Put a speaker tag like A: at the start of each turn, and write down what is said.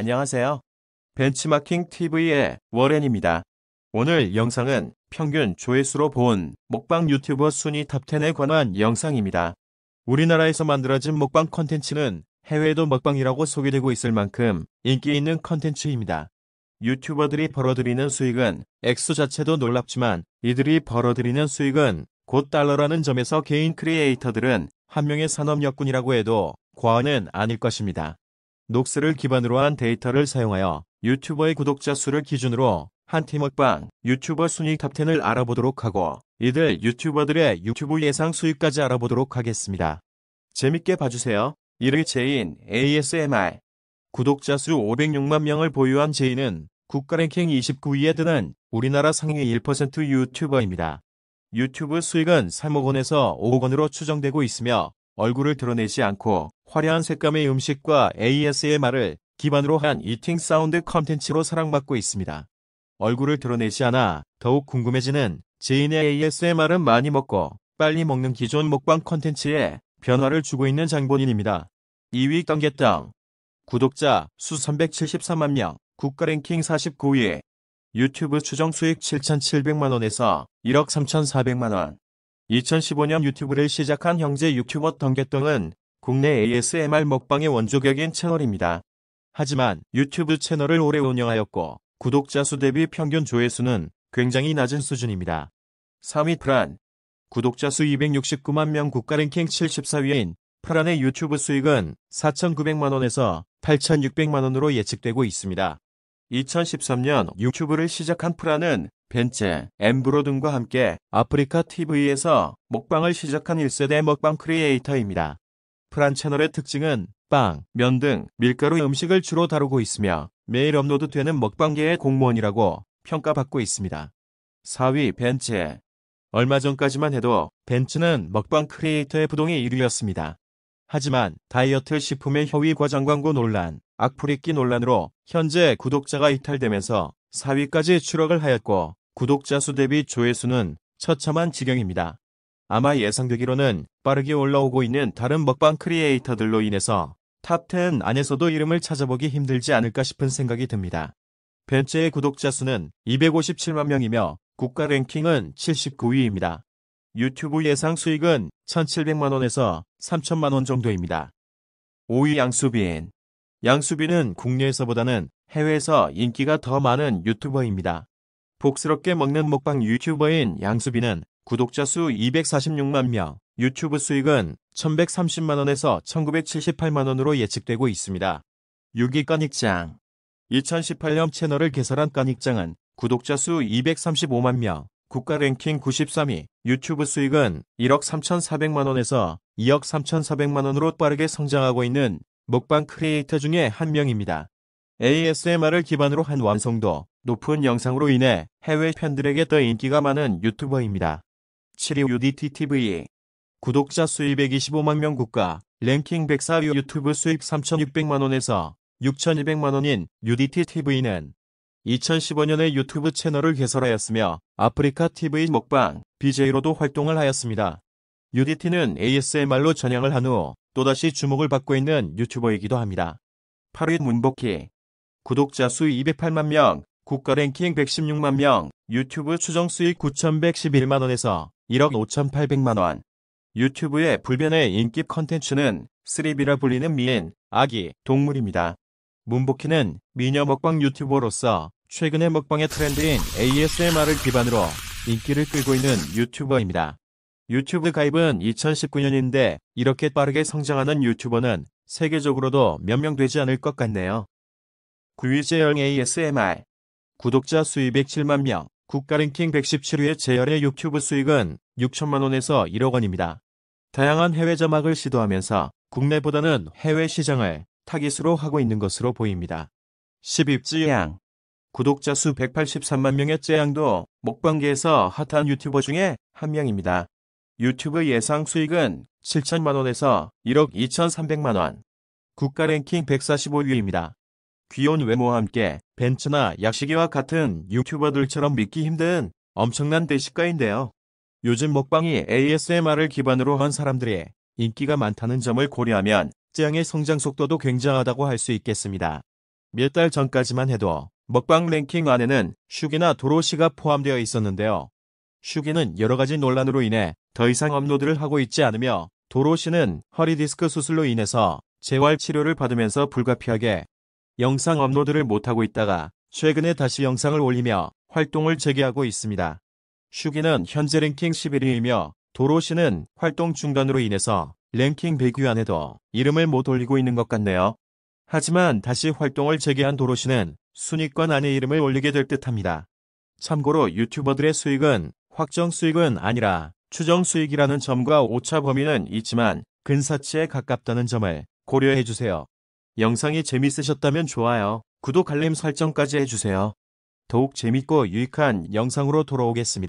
A: 안녕하세요. 벤치마킹 TV의 워렌입니다. 오늘 영상은 평균 조회수로 본 먹방 유튜버 순위 탑10에 관한 영상입니다. 우리나라에서 만들어진 먹방 컨텐츠는 해외에도 먹방이라고 소개되고 있을 만큼 인기 있는 컨텐츠입니다. 유튜버들이 벌어들이는 수익은 액수 자체도 놀랍지만 이들이 벌어들이는 수익은 곧 달러라는 점에서 개인 크리에이터들은 한 명의 산업 여군이라고 해도 과언은 아닐 것입니다. 녹스를 기반으로 한 데이터를 사용하여 유튜버의 구독자 수를 기준으로 한팀 먹방 유튜버 순위 탑10을 알아보도록 하고 이들 유튜버들의 유튜브 예상 수익까지 알아보도록 하겠습니다. 재밌게 봐주세요. 1위 제인 ASMR 구독자 수 506만 명을 보유한 제인은 국가 랭킹 29위에 드는 우리나라 상위 1% 유튜버입니다. 유튜브 수익은 3억 원에서 5억 원으로 추정되고 있으며 얼굴을 드러내지 않고 화려한 색감의 음식과 ASMR을 기반으로 한 이팅 사운드 컨텐츠로 사랑받고 있습니다. 얼굴을 드러내지 않아 더욱 궁금해지는 제인의 ASMR은 많이 먹고 빨리 먹는 기존 먹방 컨텐츠에 변화를 주고 있는 장본인입니다. 2위 덩게덩 구독자 수 373만 명, 국가 랭킹 49위, 유튜브 추정 수익 7,700만원에서 1억 3,400만원, 2015년 유튜브를 시작한 형제 유튜버 덩개똥은 국내 ASMR 먹방의 원조격인 채널입니다. 하지만 유튜브 채널을 오래 운영하였고 구독자 수 대비 평균 조회수는 굉장히 낮은 수준입니다. 3위 프란 구독자 수 269만 명 국가 랭킹 74위인 프란의 유튜브 수익은 4,900만원에서 8,600만원으로 예측되고 있습니다. 2013년 유튜브를 시작한 프란은 벤츠, 엠브로 등과 함께 아프리카 TV에서 먹방을 시작한 1세대 먹방 크리에이터입니다. 프란 채널의 특징은 빵, 면 등 밀가루 음식을 주로 다루고 있으며 매일 업로드되는 먹방계의 공무원이라고 평가받고 있습니다. 4위 벤츠 얼마 전까지만 해도 벤츠는 먹방 크리에이터의 부동의 1위였습니다. 하지만 다이어트 식품의 허위 과장 광고 논란, 악플 있기 논란으로 현재 구독자가 이탈되면서 4위까지 추락을 하였고 구독자 수 대비 조회수는 처참한 지경입니다. 아마 예상되기로는 빠르게 올라오고 있는 다른 먹방 크리에이터들로 인해서 탑10 안에서도 이름을 찾아보기 힘들지 않을까 싶은 생각이 듭니다. 벤츠의 구독자 수는 257만 명이며 국가 랭킹은 79위입니다. 유튜브 예상 수익은 1,700만원에서 3천만원 정도입니다. 5위 양수빈 양수빈은 국내에서보다는 해외에서 인기가 더 많은 유튜버입니다. 복스럽게 먹는 먹방 유튜버인 양수빈은 구독자 수 246만 명, 유튜브 수익은 1130만원에서 1978만원으로 예측되고 있습니다. 6위 까닉장 2018년 채널을 개설한 까닉장은 구독자 수 235만 명, 국가 랭킹 93위, 유튜브 수익은 1억 3,400만원에서 2억 3,400만원으로 빠르게 성장하고 있는 먹방 크리에이터 중에 한 명입니다. ASMR을 기반으로 한 완성도 높은 영상으로 인해 해외 팬들에게 더 인기가 많은 유튜버입니다. 7위 UDT TV 구독자 수 225만 명 국가 랭킹 104위 유튜브 수입 3,600만 원에서 6,200만 원인 UDT TV는 2015년에 유튜브 채널을 개설하였으며 아프리카 TV 먹방 BJ로도 활동을 하였습니다. UDT는 ASMR로 전향을 한 후 또다시 주목을 받고 있는 유튜버이기도 합니다. 8위 문복희 구독자 수 208만 명, 국가 랭킹 116만 명, 유튜브 추정 수익 9,111만원에서 1억 5,800만원. 유튜브의 불변의 인기 컨텐츠는 쓰리비라 불리는 미인, 아기, 동물입니다. 문복희는 미녀 먹방 유튜버로서 최근의 먹방의 트렌드인 ASMR을 기반으로 인기를 끌고 있는 유튜버입니다. 유튜브 가입은 2019년인데 이렇게 빠르게 성장하는 유튜버는 세계적으로도 몇 명 되지 않을 것 같네요. 9일째 ASMR 구독자 수 207만 명, 국가 랭킹 117위의 재열의 유튜브 수익은 6천만 원에서 1억 원입니다. 다양한 해외 자막을 시도하면서 국내보다는 해외 시장을 타깃으로 하고 있는 것으로 보입니다. 10입 쯔양 구독자 수 183만 명의 재양도 먹방계에서 핫한 유튜버 중에 한 명입니다. 유튜브 예상 수익은 7천만 원에서 1억 2,300만 원. 국가 랭킹 145위입니다. 귀여운 외모와 함께 벤츠나 약식이와 같은 유튜버들처럼 믿기 힘든 엄청난 대식가인데요. 요즘 먹방이 ASMR을 기반으로 한사람들이 인기가 많다는 점을 고려하면 쯔의 성장 속도도 굉장하다고 할 수 있겠습니다. 몇 달 전까지만 해도 먹방 랭킹 안에는 슈기나 도로시가 포함되어 있었는데요. 슈기는 여러가지 논란으로 인해 더 이상 업로드를 하고 있지 않으며 도로시는 허리디스크 수술로 인해서 재활치료를 받으면서 불가피하게 영상 업로드를 못하고 있다가 최근에 다시 영상을 올리며 활동을 재개하고 있습니다. 슈기는 현재 랭킹 11위이며 도로시는 활동 중단으로 인해서 랭킹 100위 안에도 이름을 못 올리고 있는 것 같네요. 하지만 다시 활동을 재개한 도로시는 순위권 안에 이름을 올리게 될 듯합니다. 참고로 유튜버들의 수익은 확정 수익은 아니라 추정 수익이라는 점과 오차 범위는 있지만 근사치에 가깝다는 점을 고려해주세요. 영상이 재밌으셨다면 좋아요, 구독, 알림 설정까지 해주세요. 더욱 재밌고 유익한 영상으로 돌아오겠습니다.